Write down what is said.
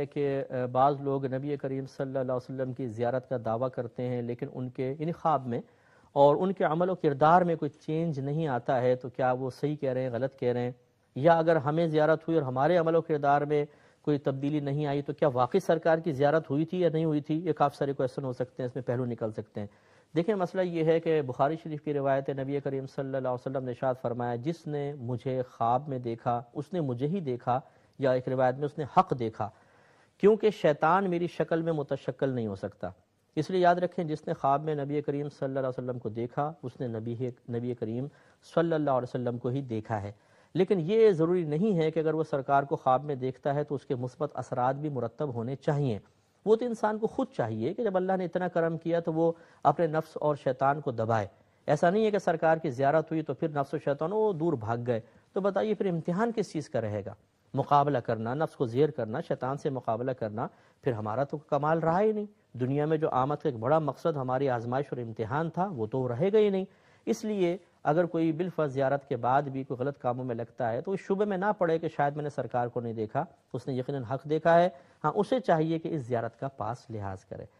है कि बाज़ लोग नबी करीम सल्लल्लाहु अलैहि वसल्लम की ज़्यारत का दावा करते हैं लेकिन उनके इन ख्वाब में और उनके अमल व किरदार में कोई चेंज नहीं आता है तो क्या वो सही कह रहे हैं गलत कह रहे हैं या अगर हमें ज़्यारत हुई और हमारे अमल व किरदार में कोई तब्दीली नहीं आई तो क्या वाकई सरकार की ज़्यारत हुई थी या नहीं हुई थी ये काफ़ी सारे क्वेश्चन हो सकते हैं इसमें पहलू निकल सकते हैं देखिए मसला ये है कि बुखारी शरीफ की रिवायत नबी करीम सल्लल्लाहु अलैहि वसल्लम ने फरमाया जिसने मुझे ख्वाब में देखा उसने मुझे ही देखा या एक रिवायत में उसने हक देखा क्योंकि शैतान मेरी शक्ल में मुतशक्ल नहीं हो सकता इसलिए याद रखें जिसने ख्वाब में नबी करीम सल्लल्लाहु अलैहि वसल्लम को देखा उसने नबी नबी करीम सल्लल्लाहु अलैहि वसल्लम को ही देखा है लेकिन ये ज़रूरी नहीं है कि अगर वो सरकार को ख्वाब में देखता है तो उसके मुस्बत असरात भी मुरतब होने चाहिए वो तो इंसान को खुद चाहिए कि जब अल्लाह ने इतना करम किया तो वो अपने नफ्स और शैतान को दबाए ऐसा नहीं है कि सरकार की ज्यारत हुई तो फिर नफ्स और शैतान वो दूर भाग गए तो बताइए फिर इम्तिहान किस चीज़ का रहेगा मुकाबला करना नफ्स को जेर करना शैतान से मुकाबला करना फिर हमारा तो कमाल रहा ही नहीं दुनिया में जो आमद का एक बड़ा मकसद हमारी आजमाइश और इम्तहान था वो तो रहेगा ही नहीं इसलिए अगर कोई बिलफ़ जियारत के बाद भी कोई गलत कामों में लगता है तो उस शुबे में ना पड़े कि शायद मैंने सरकार को नहीं देखा उसने यकीन हक देखा है हाँ उसे चाहिए कि इस ज्यारत का पास लिहाज करे